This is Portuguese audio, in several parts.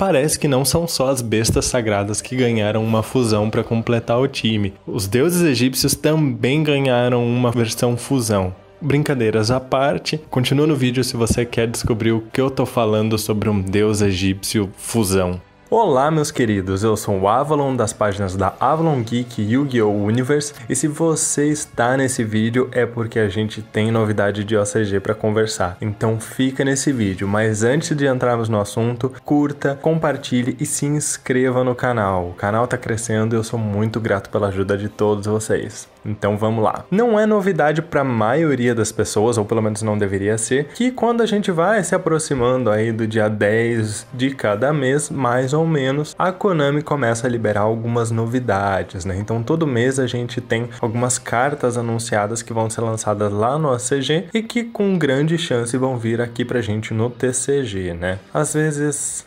Parece que não são só as bestas sagradas que ganharam uma fusão para completar o time. Os deuses egípcios também ganharam uma versão fusão. Brincadeiras à parte, continua no vídeo se você quer descobrir o que eu tô falando sobre um deus egípcio fusão. Olá, meus queridos, eu sou o Avalon das páginas da Avalon Geek Yu-Gi-Oh! Universe e se você está nesse vídeo é porque a gente tem novidade de OCG para conversar, então fica nesse vídeo, mas antes de entrarmos no assunto, curta, compartilhe e se inscreva no canal, o canal está crescendo e eu sou muito grato pela ajuda de todos vocês. Então vamos lá. Não é novidade para a maioria das pessoas, ou pelo menos não deveria ser, que quando a gente vai se aproximando aí do dia 10 de cada mês, mais ou menos, a Konami começa a liberar algumas novidades, né? Então todo mês a gente tem algumas cartas anunciadas que vão ser lançadas lá no ACG e que com grande chance vão vir aqui pra gente no TCG, né? Às vezes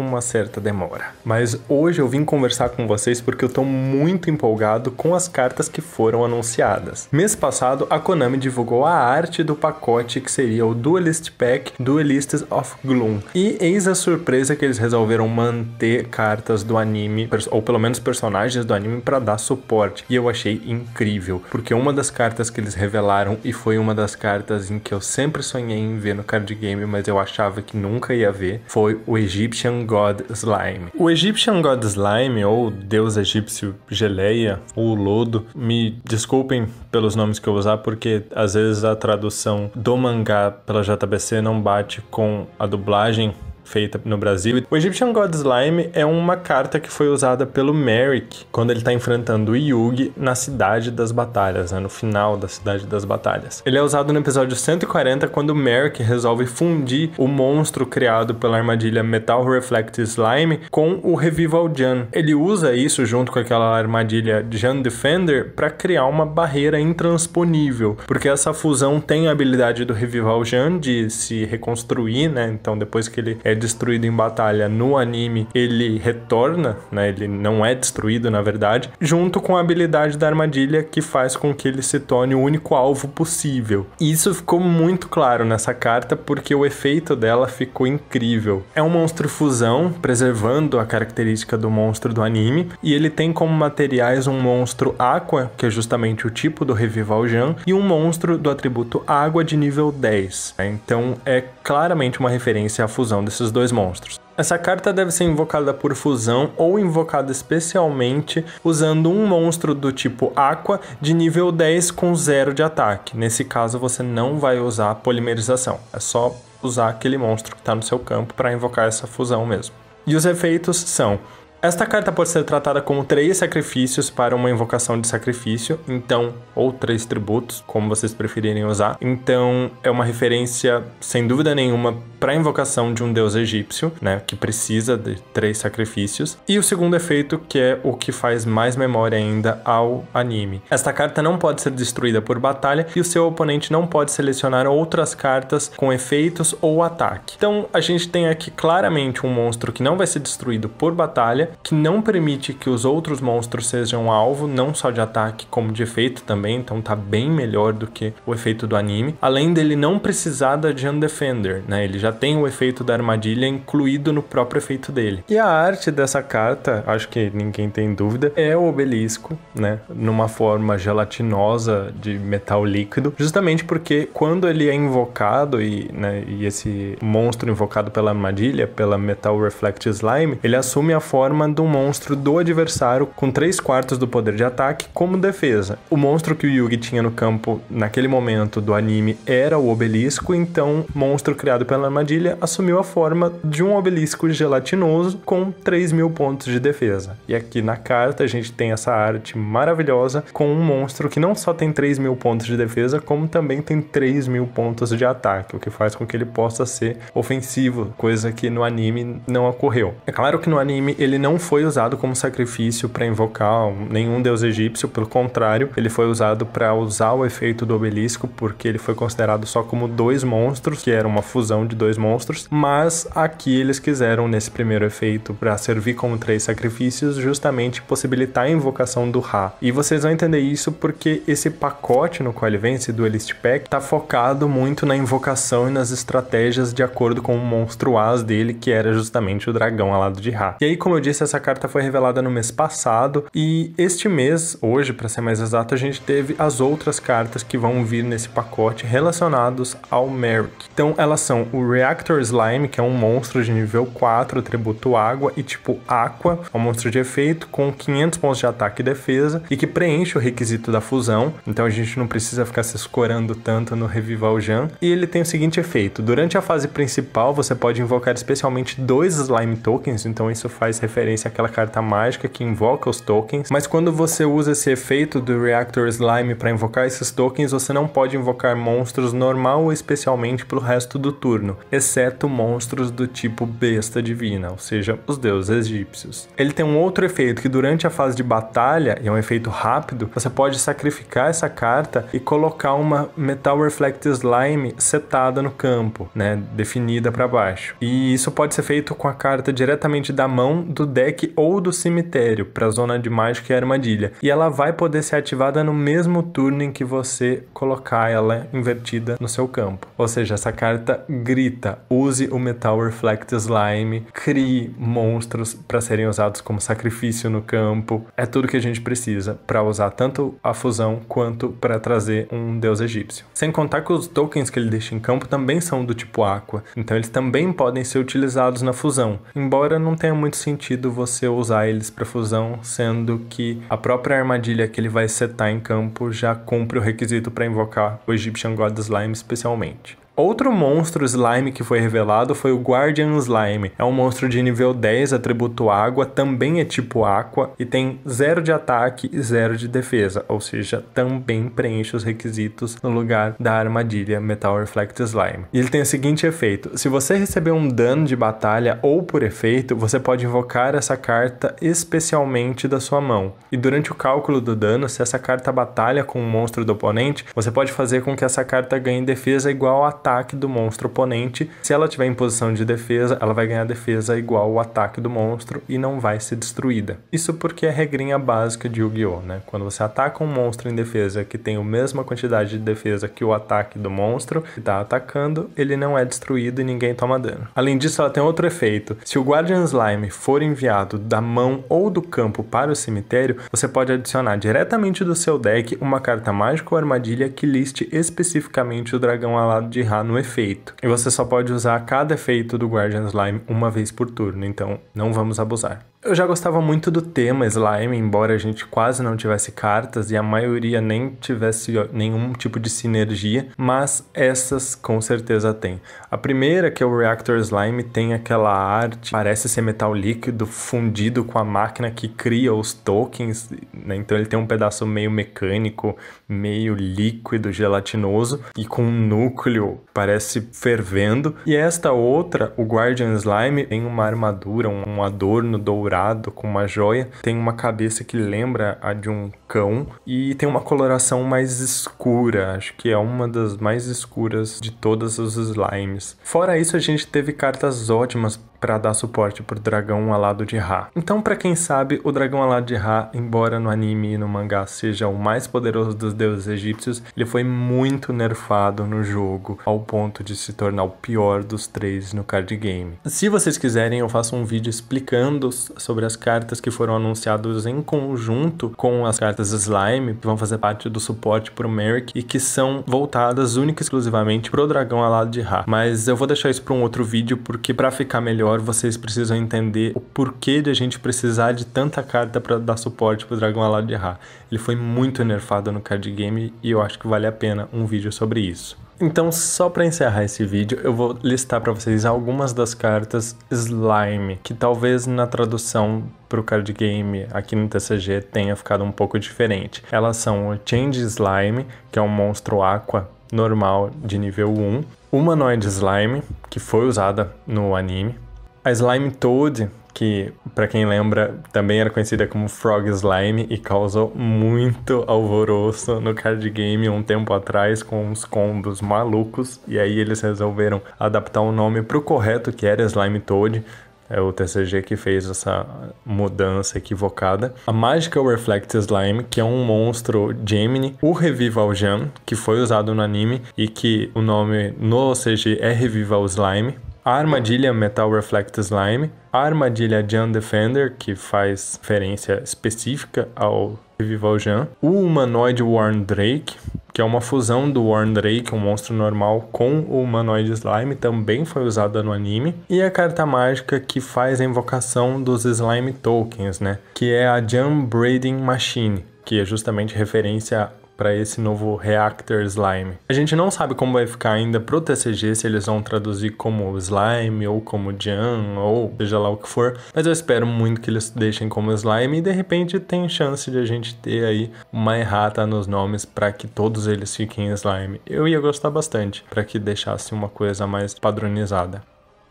com uma certa demora. Mas hoje eu vim conversar com vocês porque eu tô muito empolgado com as cartas que foram anunciadas. Mês passado, a Konami divulgou a arte do pacote que seria o Duelist Pack Duelists of Gloom. E eis a surpresa que eles resolveram manter cartas do anime, ou pelo menos personagens do anime, para dar suporte. E eu achei incrível, porque uma das cartas que eles revelaram e foi uma das cartas em que eu sempre sonhei em ver no card game, mas eu achava que nunca ia ver, foi o Egyptian God Slime. O Egyptian God Slime, ou Deus Egípcio Geleia, ou Lodo, me desculpem pelos nomes que eu usar, porque às vezes a tradução do mangá pela JBC não bate com a dublagem feita no Brasil. O Egyptian God Slime é uma carta que foi usada pelo Merrick quando ele está enfrentando o Yugi na Cidade das Batalhas, né? no final da Cidade das Batalhas. Ele é usado no episódio 140 quando o Merrick resolve fundir o monstro criado pela armadilha Metal Reflect Slime com o Revival Jan. Ele usa isso junto com aquela armadilha Jan Defender para criar uma barreira intransponível, porque essa fusão tem a habilidade do Revival Jan de se reconstruir, né? Então depois que ele é destruído em batalha no anime, ele retorna, né? Ele não é destruído, na verdade, junto com a habilidade da armadilha que faz com que ele se torne o único alvo possível. isso ficou muito claro nessa carta porque o efeito dela ficou incrível. É um monstro fusão, preservando a característica do monstro do anime, e ele tem como materiais um monstro Aqua, que é justamente o tipo do Revival Jean, e um monstro do atributo Água de nível 10. Então é claramente uma referência à fusão desses esses dois monstros. Essa carta deve ser invocada por fusão ou invocada especialmente usando um monstro do tipo Aqua de nível 10 com 0 de ataque. Nesse caso, você não vai usar polimerização, é só usar aquele monstro que está no seu campo para invocar essa fusão mesmo. E os efeitos são esta carta pode ser tratada como três sacrifícios para uma invocação de sacrifício, então, ou três tributos, como vocês preferirem usar. Então, é uma referência, sem dúvida nenhuma, para a invocação de um deus egípcio, né, que precisa de três sacrifícios. E o segundo efeito, que é o que faz mais memória ainda ao anime. Esta carta não pode ser destruída por batalha e o seu oponente não pode selecionar outras cartas com efeitos ou ataque. Então, a gente tem aqui claramente um monstro que não vai ser destruído por batalha que não permite que os outros monstros sejam alvo, não só de ataque, como de efeito também, então tá bem melhor do que o efeito do anime. Além dele não precisar da Jan Defender, né? Ele já tem o efeito da armadilha incluído no próprio efeito dele. E a arte dessa carta, acho que ninguém tem dúvida, é o obelisco, né? Numa forma gelatinosa de metal líquido, justamente porque quando ele é invocado e, né, e esse monstro invocado pela armadilha, pela Metal Reflect Slime, ele assume a forma forma de um monstro do adversário com 3 quartos do poder de ataque como defesa. O monstro que o Yugi tinha no campo naquele momento do anime era o obelisco, então monstro criado pela armadilha assumiu a forma de um obelisco gelatinoso com 3 mil pontos de defesa. E aqui na carta a gente tem essa arte maravilhosa com um monstro que não só tem 3 mil pontos de defesa, como também tem 3 mil pontos de ataque, o que faz com que ele possa ser ofensivo, coisa que no anime não ocorreu. É claro que no anime ele não não foi usado como sacrifício para invocar nenhum deus egípcio, pelo contrário, ele foi usado para usar o efeito do obelisco, porque ele foi considerado só como dois monstros, que era uma fusão de dois monstros, mas aqui eles quiseram, nesse primeiro efeito, para servir como três sacrifícios, justamente possibilitar a invocação do Ra. E vocês vão entender isso porque esse pacote no qual ele vem, esse Duelist Pack, está focado muito na invocação e nas estratégias de acordo com o monstro As dele, que era justamente o dragão alado de Ra. E aí, como eu disse, notícia, essa carta foi revelada no mês passado e este mês, hoje, para ser mais exato, a gente teve as outras cartas que vão vir nesse pacote relacionados ao Merrick. Então, elas são o Reactor Slime, que é um monstro de nível 4, atributo água e tipo Aqua, é um monstro de efeito com 500 pontos de ataque e defesa e que preenche o requisito da fusão. Então, a gente não precisa ficar se escorando tanto no Revival Jam. E ele tem o seguinte efeito: durante a fase principal, você pode invocar especialmente dois Slime Tokens, então isso faz referência referência àquela carta mágica que invoca os tokens, mas quando você usa esse efeito do Reactor Slime para invocar esses tokens, você não pode invocar monstros normal ou especialmente para o resto do turno, exceto monstros do tipo besta divina, ou seja, os deuses egípcios. Ele tem um outro efeito que durante a fase de batalha, e é um efeito rápido, você pode sacrificar essa carta e colocar uma Metal Reflect Slime setada no campo, né, definida para baixo. E isso pode ser feito com a carta diretamente da mão do deck ou do cemitério para a zona de mágica e armadilha. E ela vai poder ser ativada no mesmo turno em que você colocar ela invertida no seu campo. Ou seja, essa carta grita: use o Metal Reflect Slime, crie monstros para serem usados como sacrifício no campo. É tudo que a gente precisa para usar tanto a fusão quanto para trazer um deus egípcio. Sem contar que os tokens que ele deixa em campo também são do tipo água, então eles também podem ser utilizados na fusão, embora não tenha muito sentido sentido você usar eles para fusão, sendo que a própria armadilha que ele vai setar em campo já cumpre o requisito para invocar o Egyptian God Slime especialmente. Outro monstro slime que foi revelado foi o Guardian Slime. É um monstro de nível 10, atributo água, também é tipo água e tem 0 de ataque e 0 de defesa, ou seja, também preenche os requisitos no lugar da armadilha Metal Reflect Slime. E ele tem o seguinte efeito: se você receber um dano de batalha ou por efeito, você pode invocar essa carta especialmente da sua mão. E durante o cálculo do dano, se essa carta batalha com um monstro do oponente, você pode fazer com que essa carta ganhe defesa igual a ataque ataque do monstro oponente. Se ela tiver em posição de defesa, ela vai ganhar defesa igual ao ataque do monstro e não vai ser destruída. Isso porque é a regrinha básica de Yu-Gi-Oh! Né? Quando você ataca um monstro em defesa que tem a mesma quantidade de defesa que o ataque do monstro que está atacando, ele não é destruído e ninguém toma dano. Além disso, ela tem outro efeito. Se o Guardian Slime for enviado da mão ou do campo para o cemitério, você pode adicionar diretamente do seu deck uma carta mágica ou armadilha que liste especificamente o dragão alado de raça no efeito. E você só pode usar cada efeito do Guardian Slime uma vez por turno, então não vamos abusar. Eu já gostava muito do tema slime, embora a gente quase não tivesse cartas e a maioria nem tivesse nenhum tipo de sinergia, mas essas com certeza tem. A primeira, que é o Reactor Slime, tem aquela arte, parece ser metal líquido fundido com a máquina que cria os tokens, né? então ele tem um pedaço meio mecânico, meio líquido, gelatinoso e com um núcleo, parece fervendo. E esta outra, o Guardian Slime, tem uma armadura, um adorno dourado dourado com uma joia, tem uma cabeça que lembra a de um cão e tem uma coloração mais escura, acho que é uma das mais escuras de todas os slimes. Fora isso, a gente teve cartas ótimas para dar suporte pro dragão alado de Ra. Então, para quem sabe, o dragão alado de Ra, embora no anime e no mangá seja o mais poderoso dos deuses egípcios, ele foi muito nerfado no jogo, ao ponto de se tornar o pior dos três no card game. Se vocês quiserem, eu faço um vídeo explicando sobre as cartas que foram anunciadas em conjunto com as cartas Slime, que vão fazer parte do suporte pro Merrick e que são voltadas única e exclusivamente pro dragão alado de Ra. Mas eu vou deixar isso para um outro vídeo porque para ficar melhor agora vocês precisam entender o porquê de a gente precisar de tanta carta para dar suporte pro dragão alado de Ra. Ele foi muito nerfado no card game e eu acho que vale a pena um vídeo sobre isso. Então, só para encerrar esse vídeo, eu vou listar para vocês algumas das cartas Slime, que talvez na tradução para o card game aqui no TCG tenha ficado um pouco diferente. Elas são o Change Slime, que é um monstro aqua normal de nível 1, Humanoid Slime, que foi usada no anime, a Slime Toad, que para quem lembra também era conhecida como Frog Slime e causou muito alvoroço no card game um tempo atrás com uns combos malucos e aí eles resolveram adaptar o um nome para o correto que era Slime Toad. É o TCG que fez essa mudança equivocada. A Magical Reflect Slime, que é um monstro Gemini. O Revival Jam, que foi usado no anime e que o nome no CG é Revival Slime a armadilha Metal Reflect Slime, a armadilha Jan Defender, que faz referência específica ao Revival Jan, o humanoide Warn Drake, que é uma fusão do Warn Drake, um monstro normal, com o humanoide slime, também foi usada no anime, e a carta mágica que faz a invocação dos slime tokens, né? Que é a Jam Braiding Machine, que é justamente referência para esse novo Reactor Slime. A gente não sabe como vai ficar ainda pro TCG, se eles vão traduzir como Slime ou como Jam ou seja lá o que for, mas eu espero muito que eles deixem como Slime e de repente tem chance de a gente ter aí uma errata nos nomes para que todos eles fiquem Slime. Eu ia gostar bastante para que deixasse uma coisa mais padronizada.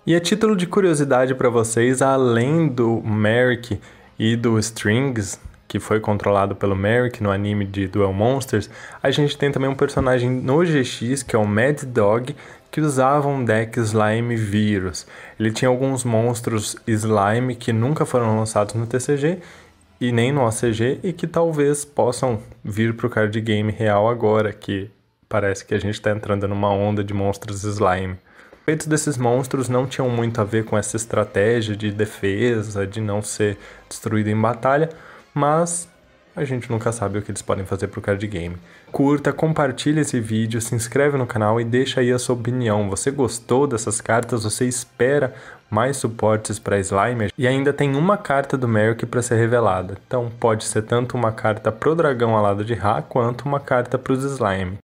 E a título de curiosidade para vocês, além do Merrick e do Strings, que foi controlado pelo Merrick no anime de Duel Monsters, a gente tem também um personagem no GX, que é o Mad Dog, que usava um deck Slime Virus. Ele tinha alguns monstros Slime que nunca foram lançados no TCG e nem no OCG e que talvez possam vir para o card game real agora, que parece que a gente está entrando numa onda de monstros Slime feitos desses monstros não tinham muito a ver com essa estratégia de defesa, de não ser destruído em batalha, mas a gente nunca sabe o que eles podem fazer pro card game. Curta, compartilha esse vídeo, se inscreve no canal e deixa aí a sua opinião. Você gostou dessas cartas? Você espera mais suportes para Slimer? E ainda tem uma carta do Merrick para ser revelada. Então pode ser tanto uma carta pro dragão alado de Ra quanto uma carta para os Slime.